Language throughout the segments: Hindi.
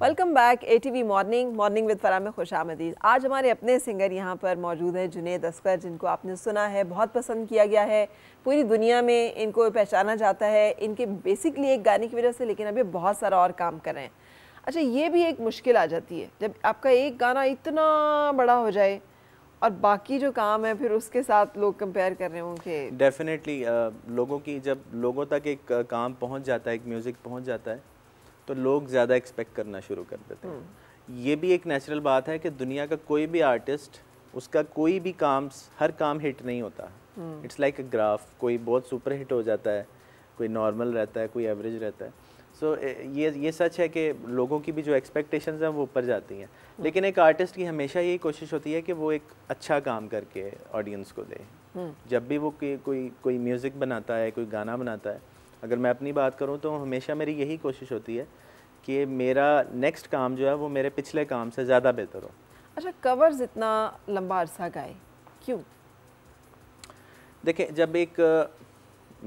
Welcome back A T V morning morning with Farah में खुश आमदीद आज हमारे अपने सिंगर यहाँ पर मौजूद हैं जुनेद अस्कर जिनको आपने सुना है बहुत पसंद किया गया है पूरी दुनिया में इनको पहचाना जाता है इनके बेसिकली एक गाने की वजह से लेकिन अभी बहुत सारा और काम कर रहे हैं अच्छा ये भी एक मुश्किल आ जाती है जब आपका एक गाना इतना बड़ा हो जाए और बाकी जो काम है फिर उसके साथ लोग कंपेयर कर रहे होंगे डेफिनेटली uh, लोगों की जब लोगों तक एक uh, काम पहुंच जाता है एक म्यूज़िक पहुंच जाता है तो लोग ज़्यादा एक्सपेक्ट करना शुरू कर देते हैं हम्म। ये भी एक नेचुरल बात है कि दुनिया का कोई भी आर्टिस्ट उसका कोई भी काम हर काम हिट नहीं होता इट्स लाइक अ ग्राफ कोई बहुत सुपर हिट हो जाता है कोई नॉर्मल रहता है कोई एवरेज रहता है सो so, ये ये सच है कि लोगों की भी जो एक्सपेक्टेशंस हैं वो ऊपर जाती हैं हम्म। लेकिन एक आर्टिस्ट की हमेशा यही कोशिश होती है कि वो एक अच्छा काम करके ऑडियंस को दे हम्म। जब भी वो कोई कोई म्यूज़िक बनाता है कोई गाना बनाता है अगर मैं अपनी बात करूँ तो हमेशा मेरी यही कोशिश होती है कि मेरा नेक्स्ट काम जो है वो मेरे पिछले काम से ज़्यादा बेहतर हो अच्छा कवर्स इतना लंबा अरसा गाए क्यों देखें जब एक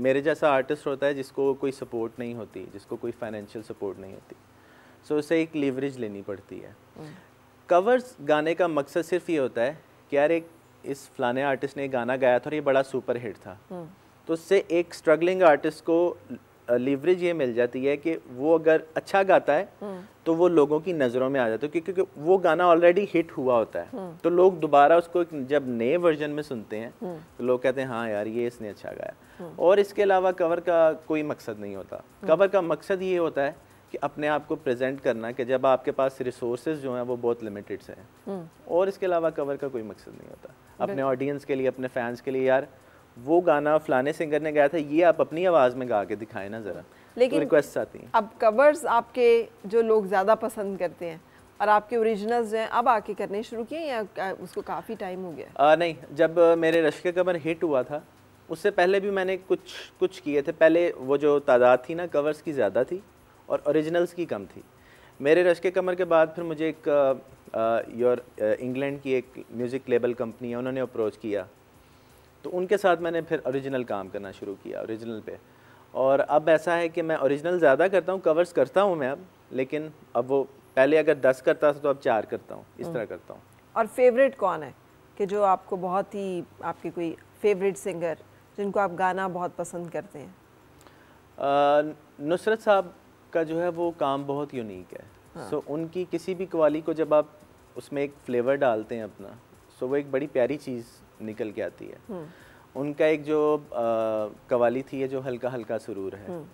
मेरे जैसा आर्टिस्ट होता है जिसको कोई सपोर्ट नहीं होती जिसको कोई फाइनेंशियल सपोर्ट नहीं होती सो so, उसे एक लीवरेज लेनी पड़ती है कवर्स hmm. गाने का मकसद सिर्फ ये होता है कि यार एक इस फलाने आर्टिस्ट ने गाना गाया था और ये बड़ा सुपर हिट था hmm. तो उससे एक स्ट्रगलिंग आर्टिस्ट को लीवरेज ये मिल जाती है कि वो अगर अच्छा गाता है हम्म। तो वो लोगों की नज़रों में आ जाता है क्योंकि, वो गाना ऑलरेडी हिट हुआ होता है हम्म। तो लोग दोबारा उसको जब नए वर्जन में सुनते हैं हम्म। तो लोग कहते हैं हाँ यार ये इसने अच्छा गाया और इसके अलावा कवर का कोई मकसद नहीं होता कवर का मकसद ये होता है कि अपने आप को प्रेजेंट करना कि जब आपके पास रिसोर्सेज जो हैं वो बहुत लिमिटेड से हैं और इसके अलावा कवर का कोई मकसद नहीं होता अपने ऑडियंस के लिए अपने फैंस के लिए यार वो गाना फलाने सिंगर ने गाया था ये आप अपनी आवाज़ में गा के दिखाएं ना ज़रा तो लेकिन तो रिक्वेस्ट आती हैं अब कवर्स आपके जो लोग ज़्यादा पसंद करते हैं और आपके ओरिजिनल्स हैं अब आके करने शुरू किए या उसको काफ़ी टाइम हो गया आ, नहीं जब मेरे रश्क कमर हिट हुआ था उससे पहले भी मैंने कुछ कुछ किए थे पहले वो जो तादाद थी ना कवर्स की ज़्यादा थी और ओरिजिनल्स की कम थी मेरे रश्क कमर के बाद फिर मुझे एक योर इंग्लैंड की एक म्यूज़िक लेबल कंपनी है उन्होंने अप्रोच किया तो उनके साथ मैंने फिर ओरिजिनल काम करना शुरू किया ओरिजिनल पे और अब ऐसा है कि मैं ओरिजिनल ज़्यादा करता हूँ कवर्स करता हूँ मैं अब लेकिन अब वो पहले अगर दस करता था तो अब चार करता हूँ इस हम्म। तरह करता हूँ और फेवरेट कौन है कि जो आपको बहुत ही आपके कोई फेवरेट सिंगर जिनको आप गाना बहुत पसंद करते हैं नुसरत साहब का जो है वो काम बहुत यूनिक है सो हाँ. so, उनकी किसी भी क्वाली को जब आप उसमें एक फ्लेवर डालते हैं अपना सो so, वो एक बड़ी प्यारी चीज़ निकल के आती है हम्म। उनका एक जो कवाली थी है जो हल्का हल्का सुरूर है हम्म।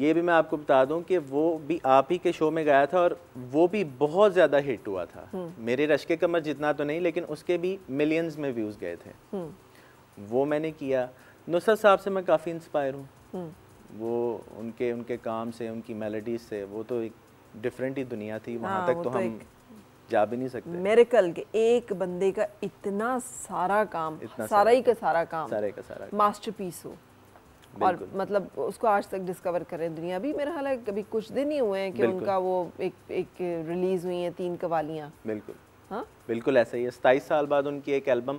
ये भी मैं आपको बता दूं कि वो भी आप ही के शो में गया था और वो भी बहुत ज़्यादा हिट हुआ था हम्म। मेरे रश के कमर जितना तो नहीं लेकिन उसके भी मिलियंस में व्यूज़ गए थे वो मैंने किया नुसरत साहब से मैं काफ़ी इंस्पायर हूँ वो उनके उनके काम से उनकी मेलोडीज से वो तो एक डिफरेंट ही दुनिया थी वहाँ हाँ, तक तो, तो हम जा भी नहीं सकते मेरिकल के एक बंदे का इतना सारा काम इतना सारा ही का सारा काम सारे का सारा मास्टरपीस हो और मतलब उसको आज तक डिस्कवर कर रहे हैं दुनिया भी मेरा हालांकि कभी कुछ दिन ही हुए हैं कि उनका वो एक एक रिलीज हुई है तीन कवालियाँ बिल्कुल हाँ बिल्कुल ऐसा ही है सताईस साल बाद उनकी एक एल्बम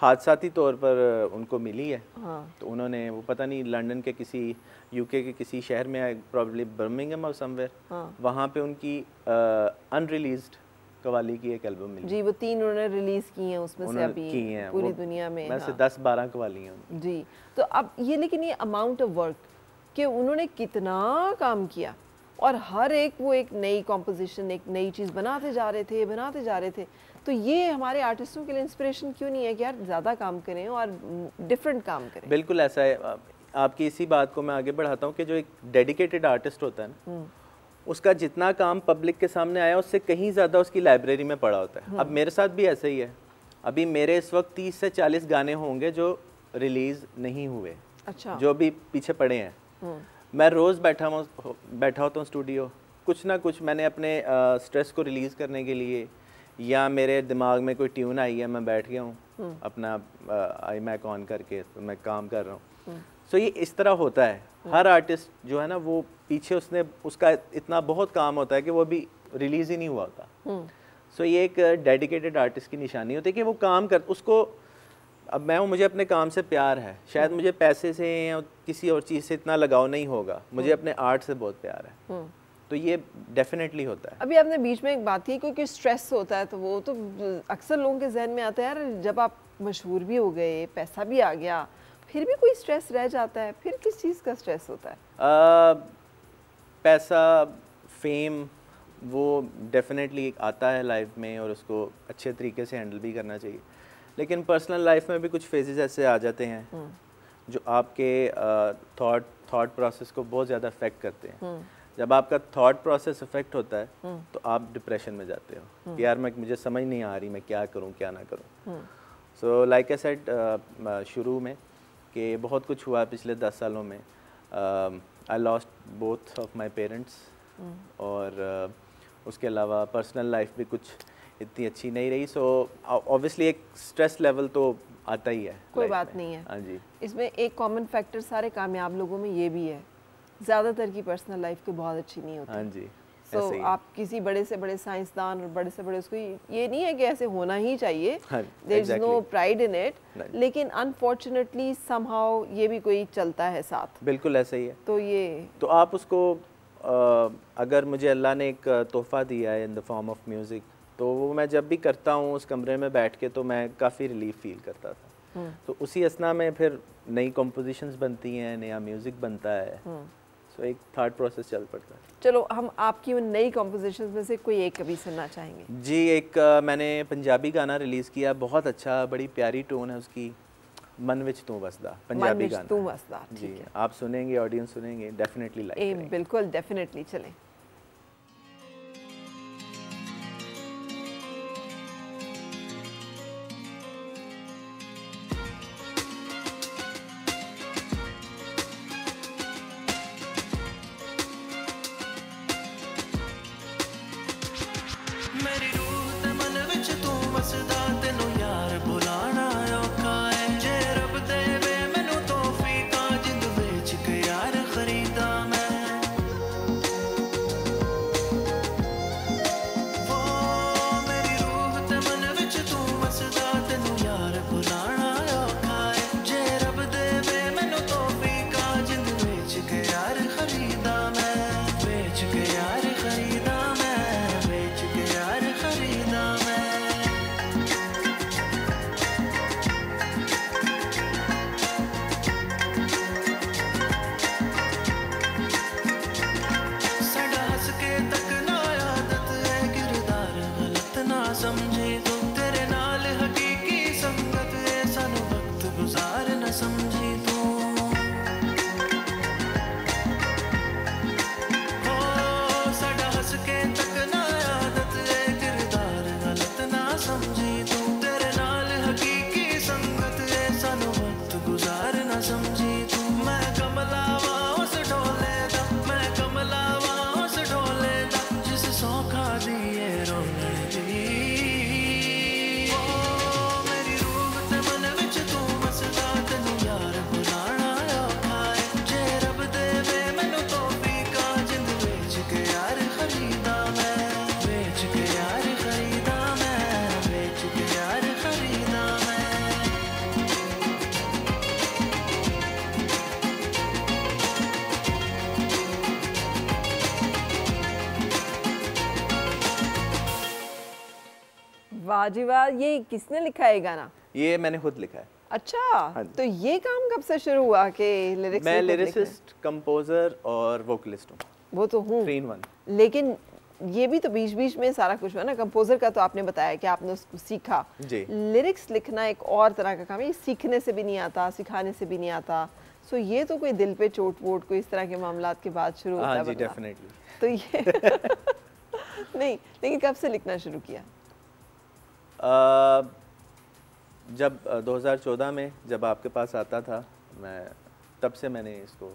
हादसाती तौर पर उनको मिली है हाँ। तो उन्होंने वो पता नहीं लंदन के किसी यूके के किसी शहर में आए प्रॉब्लली बर्मिंगम और समवेयर हाँ। वहाँ पे उनकी अनरिलीज्ड कवाली की एक एल्बम मिली जी वो तीन उन्होंने रिलीज की हैं उसमें से अभी की हैं पूरी दुनिया में वैसे हाँ। दस बारह कवालियाँ जी तो अब ये लेकिन ये अमाउंट ऑफ वर्क कि उन्होंने कितना काम किया और हर एक वो एक नई कॉम्पोजिशन एक नई चीज़ बनाते जा रहे थे बनाते जा रहे थे तो ये हमारे आर्टिस्टों के लिए इंस्पिरेशन क्यों नहीं है कि यार ज़्यादा काम करें और डिफरेंट काम करें बिल्कुल ऐसा है आपकी इसी बात को मैं आगे बढ़ाता हूँ कि जो एक डेडिकेटेड आर्टिस्ट होता है ना हम्म। उसका जितना काम पब्लिक के सामने आया उससे कहीं ज़्यादा उसकी लाइब्रेरी में पड़ा होता है हाँ। अब मेरे साथ भी ऐसा ही है अभी मेरे इस वक्त तीस से चालीस गाने होंगे जो रिलीज़ नहीं हुए अच्छा जो भी पीछे पड़े हैं हाँ। मैं रोज़ बैठा हूँ बैठा होता हूँ स्टूडियो कुछ ना कुछ मैंने अपने स्ट्रेस को रिलीज़ करने के लिए या मेरे दिमाग में कोई ट्यून आई है मैं बैठ गया हूँ हाँ। अपना आई मैक ऑन करके तो मैं काम कर रहा हूँ सो so, ये इस तरह होता है हाँ। हर आर्टिस्ट जो है ना वो पीछे उसने उसका इतना बहुत काम होता है कि वो अभी रिलीज ही नहीं हुआ होता सो हम्म। so, ये एक डेडिकेटेड आर्टिस्ट की निशानी होती है कि वो काम कर उसको अब मैं हूँ मुझे अपने काम से प्यार है शायद हम्म। मुझे पैसे से या किसी और चीज़ से इतना लगाव नहीं होगा मुझे हम्म। अपने आर्ट से बहुत प्यार है तो ये डेफिनेटली होता है अभी आपने बीच में एक बात की क्योंकि स्ट्रेस होता है तो वो तो अक्सर लोगों के जहन में आता है यार जब आप मशहूर भी हो गए पैसा भी आ गया फिर भी कोई स्ट्रेस रह जाता है फिर किस चीज़ का स्ट्रेस होता है पैसा फेम वो डेफिनेटली आता है लाइफ में और उसको अच्छे तरीके से हैंडल भी करना चाहिए लेकिन पर्सनल लाइफ में भी कुछ फेजेस ऐसे आ जाते हैं हम्म। जो आपके थॉट थॉट प्रोसेस को बहुत ज़्यादा अफेक्ट करते हैं हम्म। जब आपका थॉट प्रोसेस अफेक्ट होता है हम्म। तो आप डिप्रेशन में जाते हो यार मैं मुझे समझ नहीं आ रही मैं क्या करूँ क्या ना करूँ सो लाइक ए सेट शुरू में कि बहुत कुछ हुआ पिछले दस सालों में I lost both of my parents और uh, उसके अलावा पर्सनल लाइफ भी कुछ इतनी अच्छी नहीं रही सो ऑब्वियसली एक स्ट्रेस लेवल तो आता ही है कोई बात नहीं है हाँ जी इसमें एक कॉमन फैक्टर सारे कामयाब लोगों में ये भी है ज़्यादातर की पर्सनल लाइफ के बहुत अच्छी नहीं होती हाँ जी सो so, आप किसी बड़े से बड़े साइंसदान और बड़े से बड़े उसको ये नहीं है कि ऐसे होना ही चाहिए there is no pride in it लेकिन अनफॉर्चुनेटली समहाउ ये भी कोई चलता है साथ बिल्कुल ऐसा ही है तो ये तो आप उसको आ, अगर मुझे अल्लाह ने एक तोहफ़ा दिया है in the form of music तो वो मैं जब भी करता हूँ उस कमरे में बैठ के तो मैं काफ़ी रिलीफ फील करता था हम्म। तो उसी असना में फिर नई कॉम्पोजिशंस बनती हैं नया म्यूज़िक बनता है हम्म। सो एक थर्ड प्रोसेस चल पड़ता है चलो हम आपकी उन नई कॉम्पोजिशन में से कोई एक कभी सुनना चाहेंगे जी एक आ, मैंने पंजाबी गाना रिलीज़ किया बहुत अच्छा बड़ी प्यारी टोन है उसकी मन विच तू बसदा पंजाबी गाना तू बसदा जी आप सुनेंगे ऑडियंस सुनेंगे डेफिनेटली लाइक बिल्कुल डेफिनेटली चलें something वाह ये किसने लिखा है गाना ये मैंने खुद लिखा है अच्छा हाँ तो ये काम कब से शुरू हुआ कि लिरिक्स मैं लिरिसिस्ट कंपोजर और वोकलिस्ट हूँ वो तो हूँ लेकिन ये भी तो बीच बीच में सारा कुछ हुआ ना कंपोजर का तो आपने बताया कि आपने उसको सीखा लिरिक्स लिखना एक और तरह का काम है सीखने से भी नहीं आता सिखाने से भी नहीं आता सो ये तो कोई दिल पे चोट वोट कोई इस तरह के मामला के बाद शुरू हाँ होता है तो ये नहीं लेकिन कब से लिखना शुरू किया जब 2014 में जब आपके पास आता था मैं तब से मैंने इसको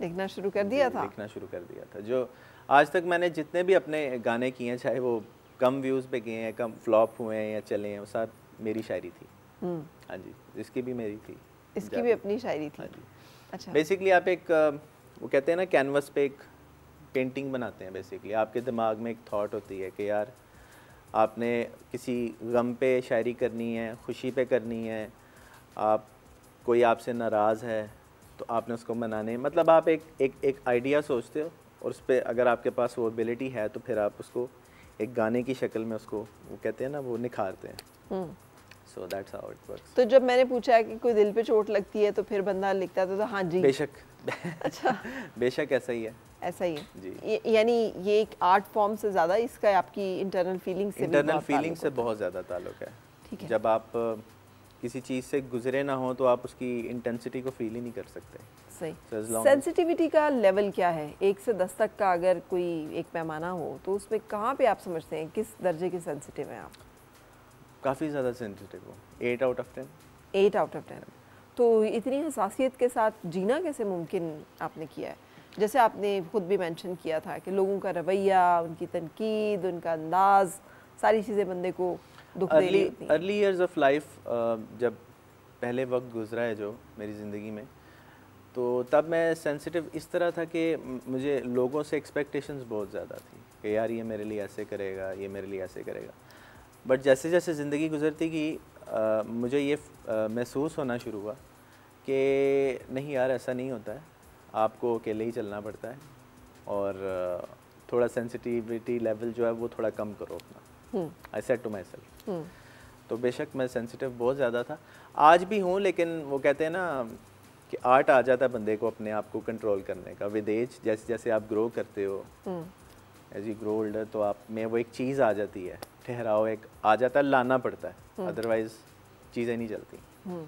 लिखना शुरू कर दिया था लिखना शुरू कर दिया था जो आज तक मैंने जितने भी अपने गाने किए हैं चाहे वो कम व्यूज़ पे गए हैं कम फ्लॉप हुए हैं या चले हैं वो सब मेरी शायरी थी हम्म। हाँ जी इसकी भी मेरी थी इसकी भी अपनी शायरी थी हाँ अच्छा बेसिकली आप एक वो कहते हैं ना कैनवस पे एक पेंटिंग बनाते हैं बेसिकली आपके दिमाग में एक थाट होती है कि यार आपने किसी गम पे शायरी करनी है खुशी पे करनी है आप कोई आपसे नाराज़ है तो आपने उसको मनाने मतलब आप एक एक एक आइडिया सोचते हो और उस पर अगर आपके पास वो एबिलिटी है तो फिर आप उसको एक गाने की शक्ल में उसको वो कहते हैं ना वो निखारते हैं so that's how it works तो जब मैंने पूछा है कि कोई दिल पे चोट लगती है तो फिर बंदा लिखता था तो, तो हाँ जी बेशक अच्छा बेशक ऐसा ही है ऐसा ही जी यानी ये एक आर्ट फॉर्म से ज़्यादा इसका आपकी इंटरनल फीलिंग से इंटरनल फीलिंग से बहुत ज़्यादा ताल्लुक है ठीक है जब आप किसी चीज़ से गुजरे ना हो तो आप उसकी इंटेंसिटी को फील ही नहीं कर सकते सही सेंसिटिविटी so का लेवल क्या है एक से दस तक का अगर कोई एक पैमाना हो तो उसमें कहाँ पे आप समझते हैं किस दर्जे के सेंसिटिव हैं आप काफ़ी ज़्यादा सेंसिटिव हो eight out of ten eight out of ten तो इतनी हसासीत के साथ जीना कैसे मुमकिन आपने किया है जैसे आपने ख़ुद भी मेंशन किया था कि लोगों का रवैया उनकी तनकीद उनका अंदाज सारी चीज़ें बंदे को दुख early early years of life जब पहले वक्त गुजरा है जो मेरी ज़िंदगी में तो तब मैं सेंसिटिव इस तरह था कि मुझे लोगों से एक्सपेक्टेशंस बहुत ज़्यादा थी कि यार ये मेरे लिए ऐसे करेगा ये मेरे लिए ऐसे करेगा बट जैसे जैसे ज़िंदगी गुजरती गई मुझे ये महसूस होना शुरू हुआ कि नहीं यार ऐसा नहीं होता है आपको अकेले ही चलना पड़ता है और थोड़ा सेंसिटिविटी लेवल जो है वो थोड़ा कम करो अपना I set to myself तो बेशक मैं सेंसिटिव बहुत ज़्यादा था आज भी हूँ लेकिन वो कहते हैं ना कि आर्ट आ जाता है बंदे को अपने आप को कंट्रोल करने का विद एज जैसे जैसे आप ग्रो करते हो एज यू ग्रो ओल्डर तो आप में वो एक चीज़ आ जाती है ठहराओ एक आ जाता है लाना पड़ता है अदरवाइज हम्म। चीज़ें नहीं चलती हम्म।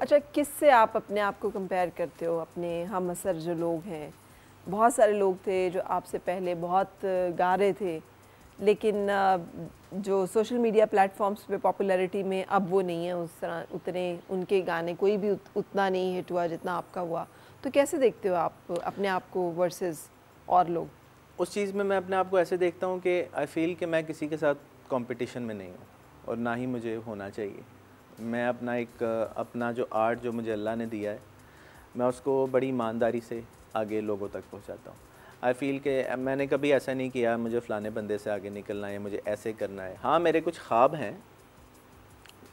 अच्छा किससे आप अपने आप को कंपेयर करते हो अपने हम असर जो लोग हैं बहुत सारे लोग थे जो आपसे पहले बहुत गा रहे थे लेकिन जो सोशल मीडिया प्लेटफॉर्म्स पे पॉपुलैरिटी में अब वो नहीं है उस तरह उतने उनके गाने कोई भी उत, उतना नहीं हिट हुआ जितना आपका हुआ तो कैसे देखते हो आप अपने आप को वर्सेस और लोग उस चीज़ में मैं अपने आप को ऐसे देखता हूँ कि आई फील कि मैं किसी के साथ कंपटीशन में नहीं हूँ और ना ही मुझे होना चाहिए मैं अपना एक अपना जो आर्ट जो मुझे अल्लाह ने दिया है मैं उसको बड़ी ईमानदारी से आगे लोगों तक पहुंचाता हूँ आई फील के मैंने कभी ऐसा नहीं किया मुझे फ़लाने बंदे से आगे निकलना है मुझे ऐसे करना है हाँ मेरे कुछ ख्वाब हैं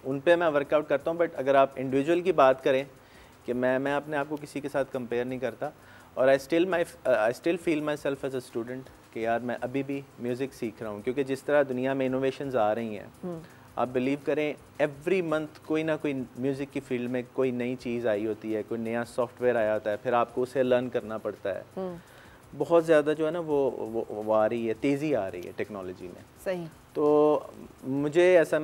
उन पर मैं वर्कआउट करता हूँ बट अगर आप इंडिविजुअल की बात करें कि मैं मैं अपने आप को किसी के साथ कंपेयर नहीं करता और I still my I still feel myself as a student कि यार मैं अभी भी म्यूज़िक सीख रहा हूँ क्योंकि जिस तरह दुनिया में इनोवेशन आ रही हैं हम्म। आप बिलीव करें एवरी मंथ कोई ना कोई म्यूज़िक की फील्ड में कोई नई चीज़ आई होती है कोई नया सॉफ्टवेयर आया होता है फिर आपको उसे लर्न करना पड़ता है हम्म। बहुत ज़्यादा जो है ना वो वो, वो आ रही है तेज़ी आ रही है टेक्नोलॉजी में सही तो मुझे ऐसा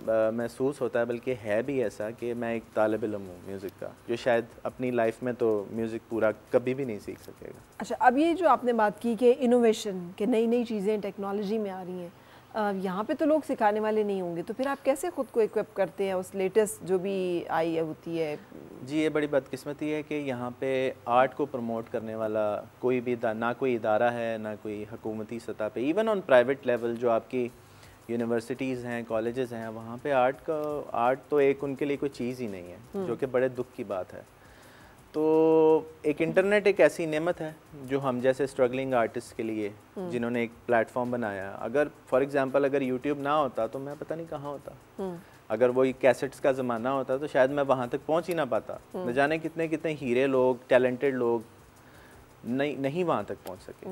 महसूस होता है बल्कि है भी ऐसा कि मैं एक तालब इलम हूँ म्यूज़िक का जो शायद अपनी लाइफ में तो म्यूज़िक पूरा कभी भी नहीं सीख सकेगा अच्छा अब ये जो आपने बात की कि इनोवेशन कि नई नई चीज़ें टेक्नोलॉजी में आ रही हैं यहाँ पे तो लोग सिखाने वाले नहीं होंगे तो फिर आप कैसे खुद को इक्विप करते हैं उस लेटेस्ट जो भी आई होती है जी ये बड़ी बदकिस्मती है कि यहाँ पे आर्ट को प्रमोट करने वाला कोई भी ना कोई इदारा है ना कोई हकूमती सतह पे इवन ऑन प्राइवेट लेवल जो आपकी यूनिवर्सिटीज़ हैं कॉलेज हैं वहाँ पर आर्ट का आर्ट तो एक उनके लिए कोई चीज़ ही नहीं है हम्म। जो कि बड़े दुख की बात है तो एक इंटरनेट एक ऐसी नेमत है जो हम जैसे स्ट्रगलिंग आर्टिस्ट के लिए हम्म। जिन्होंने एक प्लेटफॉर्म बनाया अगर फॉर एग्जांपल अगर यूट्यूब ना होता तो मैं पता नहीं कहाँ होता हम्म। अगर वो कैसेट्स का ज़माना होता तो शायद मैं वहाँ तक पहुँच ही ना पाता हम्म। न जाने कितने कितने हीरे लोग टैलेंटेड लोग नहीं नहीं वहाँ तक पहुँच सके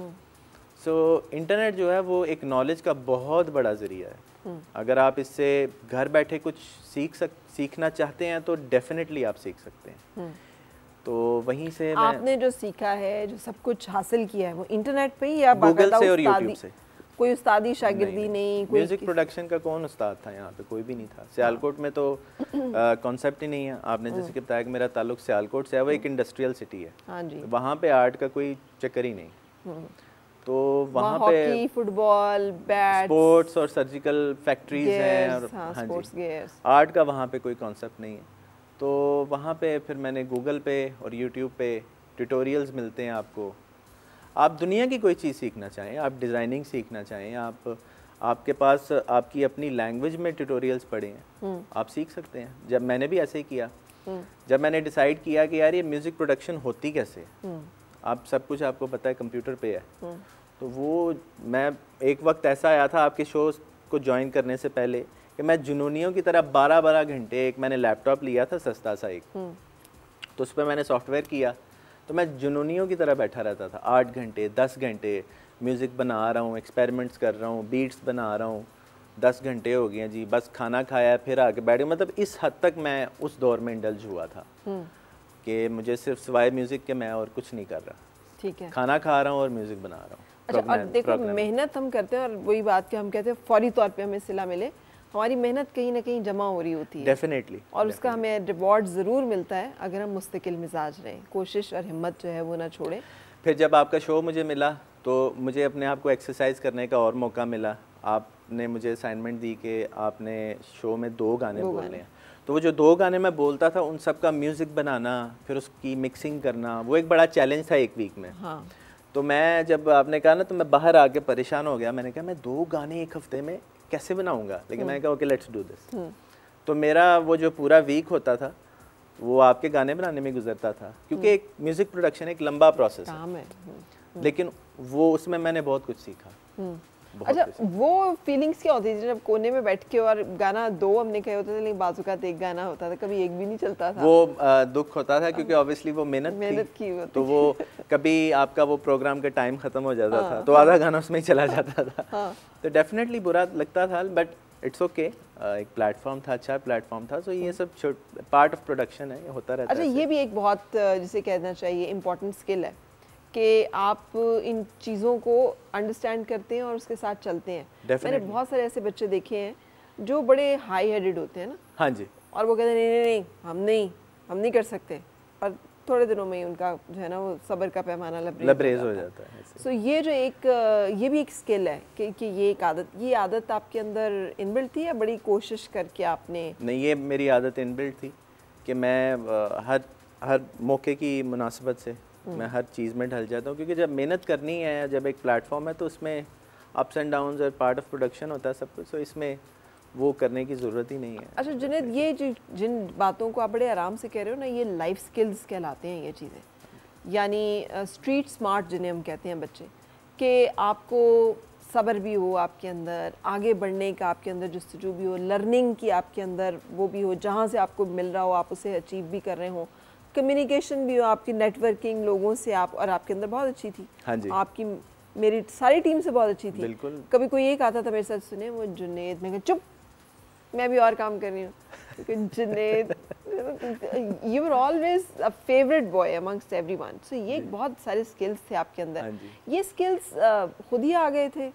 सो so, इंटरनेट जो है वो एक नॉलेज का बहुत बड़ा ज़रिया है अगर आप इससे घर बैठे कुछ सीख सक सीखना चाहते हैं तो डेफिनेटली आप सीख सकते हैं तो वहीं से आपने जो सीखा है जो सब कुछ हासिल किया है वो इंटरनेट पे ही या गूगल से और यूट्यूब से कोई उस्तादी शागिर्दी नहीं, नहीं कोई म्यूजिक प्रोडक्शन का कौन उस्ताद था यहाँ पे कोई भी नहीं था सियालकोट में तो कॉन्सेप्ट हाँ। ही नहीं है आपने जैसे कि हाँ। बताया कि मेरा ताल्लुक सियालकोट से है वो एक इंडस्ट्रियल सिटी है हाँ जी वहाँ पे आर्ट का कोई चक्कर ही नहीं तो वहाँ पे फुटबॉल बैट स्पोर्ट्स और सर्जिकल फैक्ट्रीज हैं और हाँ जी आर्ट का वहाँ पे कोई कॉन्सेप्ट नहीं है तो वहाँ पे फिर मैंने गूगल पे और यूट्यूब पे ट्यूटोरियल्स मिलते हैं आपको आप दुनिया की कोई चीज़ सीखना चाहें आप डिज़ाइनिंग सीखना चाहें आप आपके पास आपकी अपनी लैंग्वेज में ट्यूटोरियल्स पढ़े हैं हम्म। आप सीख सकते हैं जब मैंने भी ऐसे ही किया हम्म। जब मैंने डिसाइड किया कि यार ये म्यूज़िक प्रोडक्शन होती कैसे हम्म। आप सब कुछ आपको पता है कंप्यूटर पे है तो वो मैं एक वक्त ऐसा आया था आपके शो को ज्वाइन करने से पहले कि मैं जुनूनियों की तरह बारह बारह घंटे एक मैंने लैपटॉप लिया था सस्ता सा एक हम्म। तो उस पर मैंने सॉफ्टवेयर किया तो मैं जुनूनियों की तरह बैठा रहता था आठ घंटे दस घंटे म्यूज़िक बना रहा हूँ एक्सपेरिमेंट्स कर रहा हूँ बीट्स बना रहा हूँ दस घंटे हो गए जी बस खाना खाया फिर आके बैठ गया मतलब इस हद तक मैं उस दौर में इंडल्ज हुआ था हम्म। कि मुझे सिर्फ सिवाय म्यूज़िक के मैं और कुछ नहीं कर रहा ठीक है खाना खा रहा हूँ और म्यूज़िक बना रहा हूँ अच्छा और देखो मेहनत हम करते हैं और वही बात कि हम कहते हैं फौरी तौर पर हमें सिला मिले हमारी मेहनत कहीं ना कहीं जमा हो रही होती है डेफिनेटली और उसका हमें रिवॉर्ड ज़रूर मिलता है अगर हम मुस्तकिल मिजाज रहें कोशिश और हिम्मत जो है वो ना छोड़ें फिर जब आपका शो मुझे मिला तो मुझे अपने आप को एक्सरसाइज करने का और मौका मिला आपने मुझे असाइनमेंट दी कि आपने शो में दो गाने दो बोलने हैं तो वो जो दो गाने मैं बोलता था उन सब का म्यूज़िक बनाना फिर उसकी मिक्सिंग करना वो एक बड़ा चैलेंज था एक वीक में हाँ तो मैं जब आपने कहा ना तो मैं बाहर आके परेशान हो गया मैंने कहा मैं दो गाने एक हफ्ते में कैसे बनाऊंगा लेकिन मैंने हम्म। कहा ओके लेट्स डू दिस तो मेरा वो जो पूरा वीक होता था वो आपके गाने बनाने में गुजरता था क्योंकि हम्म। एक म्यूज़िक प्रोडक्शन एक लंबा प्रोसेस है हम्म। लेकिन वो उसमें मैंने बहुत कुछ सीखा अच्छा वो फीलिंग्स क्या होती थी जब कोने में बैठ के और गाना दो हमने कहे होते थे लेकिन बाजू का तो एक गाना होता था कभी एक भी नहीं चलता था वो आ, दुख होता था क्योंकि ऑब्वियसली वो मेहनत मेहनत की होती तो वो कभी आपका वो प्रोग्राम का टाइम ख़त्म हो जाता था हाँ। तो आधा गाना उसमें ही चला जाता था हाँ। तो डेफिनेटली बुरा लगता था बट इट्स ओके okay. एक प्लेटफॉर्म था अच्छा प्लेटफॉर्म था सो so ये सब पार्ट ऑफ प्रोडक्शन है होता रहता अच्छा ये भी एक बहुत जिसे कहना चाहिए इंपॉर्टेंट स्किल है कि आप इन चीज़ों को अंडरस्टैंड करते हैं और उसके साथ चलते हैं Definitely. मैंने बहुत सारे ऐसे बच्चे देखे हैं जो बड़े हाई हेडेड होते हैं ना हाँ जी और वो कहते हैं नहीं नहीं नहीं हम नहीं हम नहीं कर सकते और थोड़े दिनों में ही उनका जो है ना वो सबर का पैमाना लबरेज, लबरेज हो जाता है सो so, ये जो एक ये भी एक स्किल है कि, कि ये एक आदत ये आदत आपके अंदर इनबिल्ट थी या बड़ी कोशिश करके आपने नहीं ये मेरी आदत इनबिल्ट थी कि मैं हर हर मौके की मुनासिबत से मैं हम्म। हर चीज़ में ढल जाता हूँ क्योंकि जब मेहनत करनी है जब एक प्लेटफॉर्म है तो उसमें अप्स एंड डाउन और पार्ट ऑफ प्रोडक्शन होता है सब कुछ तो इसमें वो करने की ज़रूरत ही नहीं है अच्छा जुनेद ये जिन बातों को आप बड़े आराम से कह रहे हो ना ये लाइफ स्किल्स कहलाते हैं ये चीज़ें यानी स्ट्रीट स्मार्ट जिन्हें हम कहते हैं बच्चे कि आपको सब्र भी हो आपके अंदर आगे बढ़ने का आपके अंदर जस्तजू भी हो लर्निंग की आपके अंदर वो भी हो जहाँ से आपको मिल रहा हो आप उसे अचीव भी कर रहे हो कम्युनिकेशन भी हो आपकी नेटवर्किंग लोगों से आप और आपके अंदर बहुत अच्छी थी हाँ जी आपकी मेरी सारी टीम से बहुत अच्छी थी बिल्कुल कभी कोई एक आता था मेरे साथ सुने वो जुनेद मैं चुप मैं भी और काम कर रही हूँ तो Junaid you are always a favourite boy amongst everyone so ये बहुत सारे स्किल्स थे आपके अंदर हाँ ये स्किल्स खुद ही आ गए थे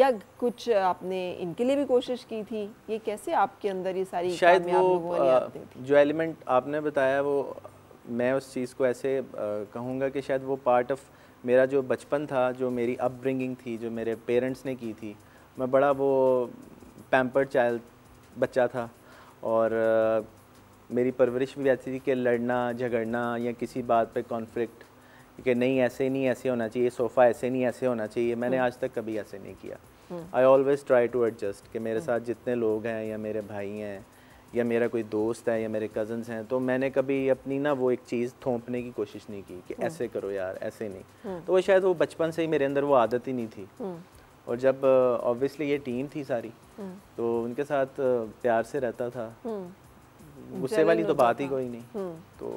या कुछ आपने इनके लिए भी कोशिश की थी ये कैसे आपके अंदर ये सारी शायद वो आ, जो एलिमेंट आपने बताया वो मैं उस चीज़ को ऐसे कहूँगा कि शायद वो पार्ट ऑफ मेरा जो बचपन था जो मेरी अपब्रिंगिंग थी जो मेरे पेरेंट्स ने की थी मैं बड़ा वो पैम्पर्ड चाइल्ड बच्चा था और मेरी परवरिश भी ऐसी थी कि लड़ना झगड़ना या किसी बात पे कॉन्फ्लिक्ट कि नहीं ऐसे नहीं ऐसे होना चाहिए सोफ़ा ऐसे नहीं ऐसे होना चाहिए मैंने हम्म। आज तक कभी ऐसे नहीं किया I always try to adjust कि मेरे हम्म। साथ जितने लोग हैं या मेरे भाई हैं या मेरा कोई दोस्त है या मेरे कज़न्स हैं तो मैंने कभी अपनी ना वो एक चीज़ थोपने की कोशिश नहीं की कि हम्म। ऐसे करो यार ऐसे नहीं हम्म। तो वो शायद वो बचपन से ही मेरे अंदर वो आदत ही नहीं थी हम्म। और जब ऑब्वियसली ये टीम थी सारी तो उनके साथ प्यार से रहता था गुस्से वाली तो बात ही कोई नहीं तो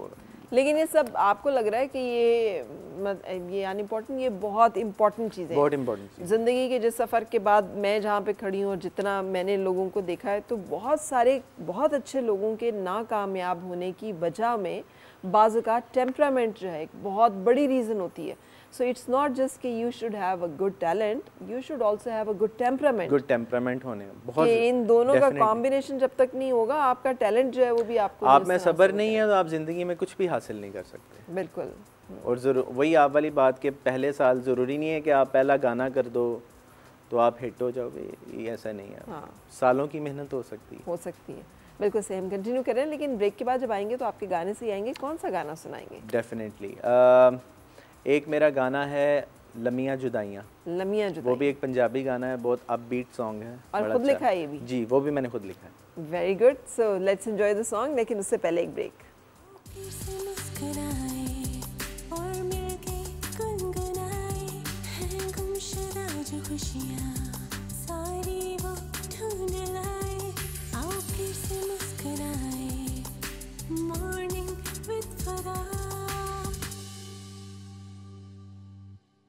लेकिन ये सब आपको लग रहा है कि ये ये अनइम्पोर्टेंट ये बहुत इम्पोर्टेंट चीज़ है बहुत इम्पोर्टेंट ज़िंदगी के जिस सफ़र के बाद मैं जहाँ पे खड़ी हूँ और जितना मैंने लोगों को देखा है तो बहुत सारे बहुत अच्छे लोगों के नाकामयाब होने की वजह में बाज़ का टेम्परामेंट जो है एक बहुत बड़ी रीज़न होती है So it's not just कि you should have a good talent, you should also have a good temperament. Good temperament होने बहुत कि इन दोनों का combination जब तक नहीं होगा आपका talent जो है वो भी आपको आप में सबर नहीं है तो आप ज़िंदगी में कुछ भी हासिल नहीं कर सकते बिल्कुल और वही आप वाली बात के पहले साल ज़रूरी नहीं है कि आप पहला गाना कर दो तो आप हिट हो जाओगे ये ऐसा नहीं है हाँ। सालों की मेहनत हो सकती है हो सकती है बिल्कुल सेम कंटिन्यू करें लेकिन ब्रेक के बाद जब आएंगे तो आपके गाने से आएंगे कौन सा गाना सुनाएंगे डेफिनेटली uh, एक मेरा गाना है लमिया जुदाइयाँ लमिया जुदाई वो भी एक पंजाबी गाना है बहुत बीट सॉन्ग है और खुद अच्छा। लिखा है ये भी जी वो भी मैंने खुद लिखा है very good so let's enjoy the song लेकिन उससे पहले एक ब्रेक सारी वो ढूंढ लाए आओ फिर से मुस्कुराए